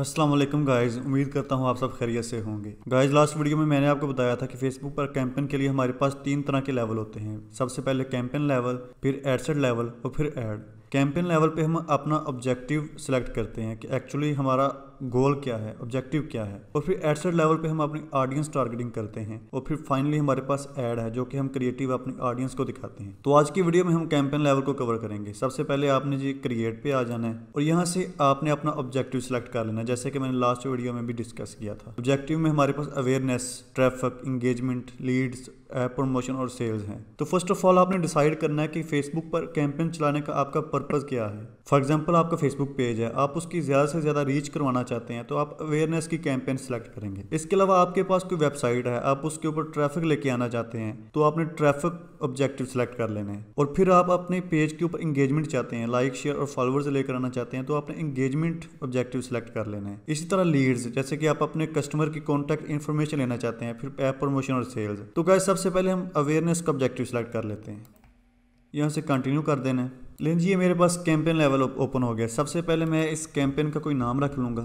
Aslam guys उम्मीद करता हूँ आप सब खैरियत से होंगे गाइज लास्ट वीडियो में मैंने आपको बताया था कि फेसबुक पर कैंपेन के लिए हमारे पास तीन तरह के लेवल होते हैं सबसे पहले कैंपेन लेवल फिर एडसेट लेवल और फिर एड कैंपेन लेवल पे हम अपना ऑब्जेक्टिव सेलेक्ट करते हैं कि एक्चुअली हमारा गोल क्या है ऑब्जेक्टिव क्या है और फिर एडसेट लेवल पे हम अपनी ऑडियंस टारगेटिंग करते हैं और फिर फाइनली हमारे पास एड है जो कि हम क्रिएटिव अपनी ऑडियंस को दिखाते हैं तो आज की वीडियो में हम कैंपेन लेवल को कवर करेंगे सबसे पहले आपने जी क्रिएट पे आ जाना है और यहाँ से आपने अपना ऑब्जेक्टिव सेलेक्ट कर लेना जैसे कि मैंने लास्ट वीडियो में भी डिस्कस किया था ऑब्जेक्टिव में हमारे पास awareness traffic engagement leads promotion और सेल्स हैं तो फर्स्ट ऑफ ऑल आपने डिसाइड करना है कि फेसबुक पर कैंपेन चलाने का आपका पर्पज़ क्या है फॉर एग्जांपल आपका फेसबुक पेज है आप उसकी ज़्यादा से ज़्यादा रीच करवाना चाहते हैं तो आप अवेयरनेस की कैंपेन सेलेक्ट करेंगे इसके अलावा आपके पास कोई वेबसाइट है आप उसके ऊपर ट्रैफिक लेके आना चाहते हैं तो आपने ट्रैफिक ऑब्जेक्टिव सेलेक्ट कर लेने हैं और फिर आप अपने पेज के ऊपर इंगेजमेंट चाहते हैं लाइक शेयर और फॉलोअर्स लेकर आना चाहते हैं तो आपने इंगेजमेंट ऑब्जेक्टिव सेलेक्ट कर लेना है इसी तरह लीड्स जैसे कि आप अपने कस्टमर की कॉन्टैक्ट इन्फॉर्मेशन लेना चाहते हैं फिर ऐप प्रमोशन और सेल्स तो क्या सब सबसे पहले हम अवेयरनेस का ऑब्जेक्टिव सेलेक्ट कर लेते हैं यहाँ से कंटिन्यू कर देना है लेकिन जी ये मेरे पास कैंपेन लेवल ओपन हो गया सबसे पहले मैं इस कैंपेन का कोई नाम रख लूँगा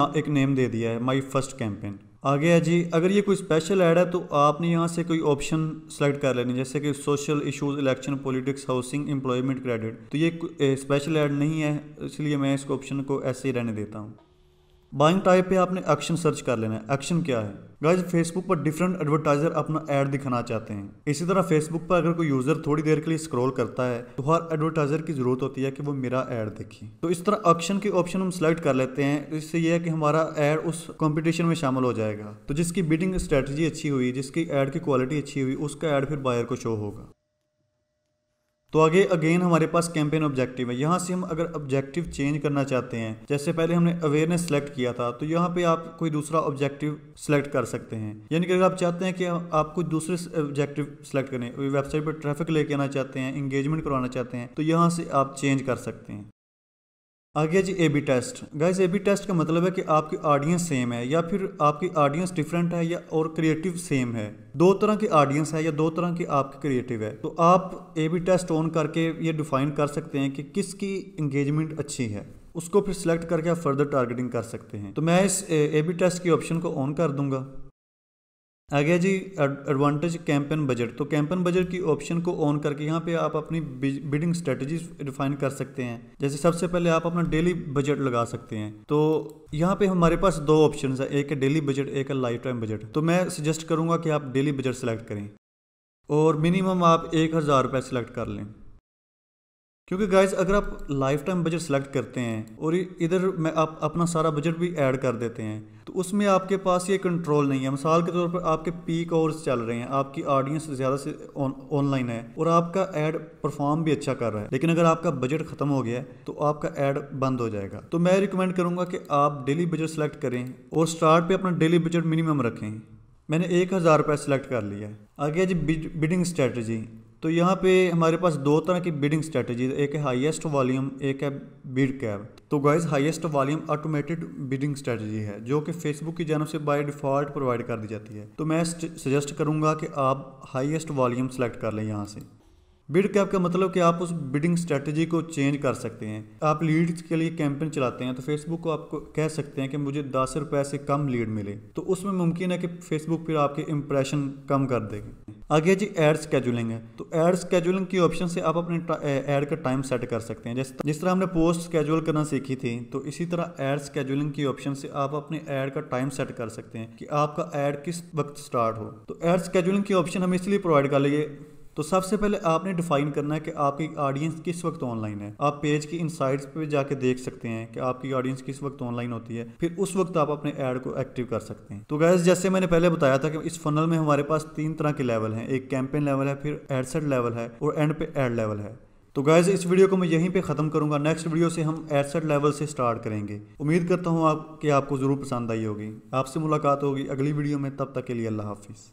हाँ, एक नेम दे दिया है माई फर्स्ट कैंपेन आगे है जी अगर ये कोई स्पेशल ऐड है तो आपने यहाँ से कोई ऑप्शन सेलेक्ट कर लेनी जैसे कि social issues election politics housing employment credit तो ये स्पेशल ऐड नहीं है इसलिए मैं इसको ऑप्शन को ऐसे ही रहने देता हूँ बाइंग टाइप पे आपने एक्शन सर्च कर लेना है एक्शन क्या है गाइज फेसबुक पर डिफरेंट एडवर्टाइजर अपना ऐड दिखाना चाहते हैं इसी तरह फेसबुक पर अगर कोई यूजर थोड़ी देर के लिए स्क्रॉल करता है तो हर एडवर्टाइजर की जरूरत होती है कि वो मेरा ऐड देखे तो इस तरह ऑप्शन के ऑप्शन हम सिलेक्ट कर लेते हैं इससे यह है कि हमारा ऐड उस कॉम्पिटिशन में शामिल हो जाएगा तो जिसकी बिडिंग स्ट्रेटजी अच्छी हुई जिसकी ऐड की क्वालिटी अच्छी हुई उसका एड फिर बायर को शो होगा तो आगे अगेन हमारे पास कैंपेन ऑब्जेक्टिव है यहाँ से हम अगर ऑब्जेक्टिव चेंज करना चाहते हैं जैसे पहले हमने अवेयरनेस सेलेक्ट किया था तो यहाँ पे आप कोई दूसरा ऑब्जेक्टिव सेलेक्ट कर सकते हैं यानी कि अगर आप चाहते हैं कि आप कोई दूसरे ऑब्जेक्टिव सेलेक्ट करें वेबसाइट पर ट्रैफिक लेके आना चाहते हैं इंगेजमेंट करवाना चाहते हैं तो यहाँ से आप चेंज कर सकते हैं आ गया जी A B test guys A B test का मतलब है कि आपकी ऑडियंस सेम है या फिर आपकी ऑडियंस डिफरेंट है या और क्रिएटिव सेम है दो तरह की ऑडियंस है या दो तरह की आपकी क्रिएटिव है तो आप ए बी टेस्ट ऑन करके ये डिफाइन कर सकते हैं कि किसकी इंगेजमेंट अच्छी है उसको फिर सिलेक्ट करके आप फर्दर टारगेटिंग कर सकते हैं तो मैं इस ए बी टेस्ट की ऑप्शन को ऑन कर दूंगा आगे जी एडवांटेज कैंपेन बजट तो कैंपेन बजट की ऑप्शन को ऑन करके यहाँ पे आप अपनी बिडिंग स्ट्रेटजी डिफाइन कर सकते हैं जैसे सबसे पहले आप अपना डेली बजट लगा सकते हैं तो यहाँ पे हमारे पास दो ऑप्शन है एक है डेली बजट एक है लाइफ टाइम बजट तो मैं सजेस्ट करूँगा कि आप डेली बजट सेलेक्ट करें और मिनिमम आप एक हज़ार रुपये सेलेक्ट कर लें क्योंकि गाइज अगर आप लाइफ टाइम बजट सेलेक्ट करते हैं और इधर मैं आप अपना सारा बजट भी ऐड कर देते हैं उसमें आपके पास ये कंट्रोल नहीं है मिसाल के तौर पर आपके पी कोर्स चल रहे हैं आपकी ऑडियंस ज़्यादा से ऑनलाइन है और आपका एड परफॉर्म भी अच्छा कर रहा है लेकिन अगर आपका बजट ख़त्म हो गया तो आपका एड बंद हो जाएगा तो मैं रिकमेंड करूँगा कि आप डेली बजट सेलेक्ट करें और स्टार्ट पर अपना डेली बजट मिनिमम रखें मैंने एक हज़ार रुपये सेलेक्ट कर लिया आगे जी बिडिंग स्ट्रेटजी तो यहाँ पे हमारे पास दो तरह की बिडिंग स्ट्रेटजीज एक है हाईएस्ट वॉल्यूम एक है बिड कैब तो guys highest volume automated bidding strategy है जो कि फेसबुक की जानव से बाय डिफ़ॉल्ट प्रोवाइड कर दी जाती है तो मैं सजेस्ट करूँगा कि आप हाईएस्ट वॉल्यूम सेलेक्ट कर लें यहाँ से बिड कैप का मतलब कि आप उस बिडिंग स्ट्रेटजी को चेंज कर सकते हैं आप लीड्स के लिए कैंपेन चलाते हैं तो फेसबुक को आपको कह सकते हैं कि मुझे दस रुपए से कम लीड मिले तो उसमें मुमकिन है कि फेसबुक फिर आपके इंप्रेशन कम कर देगी आगे जी एड स्केजुलिंग है तो एड स्केजुलिंग की ऑप्शन से आप अपने एड का टाइम सेट कर सकते हैं जिस तरह हमने पोस्ट स्केजुअल करना सीखी थी तो इसी तरह एड स्केजुलिंग की ऑप्शन से आप अपने एड का टाइम सेट कर सकते हैं कि आपका एड किस वक्त स्टार्ट हो तो एड स्केजुलिंग की ऑप्शन हमें इसलिए प्रोवाइड कर लिए तो सबसे पहले आपने डिफाइन करना है कि आपकी ऑडियंस किस वक्त ऑनलाइन है आप पेज की इनसाइट्स पे जाके देख सकते हैं कि आपकी ऑडियंस किस वक्त ऑनलाइन होती है फिर उस वक्त आप अपने ऐड को एक्टिव कर सकते हैं तो गैस जैसे मैंने पहले बताया था कि इस फनल में हमारे पास तीन तरह के लेवल हैं एक कैंपेन लेवल है फिर एडसेट लेवल है और एंड पे एड लेवल है तो गैज़ इस वीडियो को मैं यहीं पे ख़त्म करूंगा नेक्स्ट वीडियो से हम एडसेट लेवल से स्टार्ट करेंगे उम्मीद करता हूँ आप कि आपको ज़रूर पसंद आई होगी आपसे मुलाकात होगी अगली वीडियो में तब तक के लिए अल्लाह हाफिज़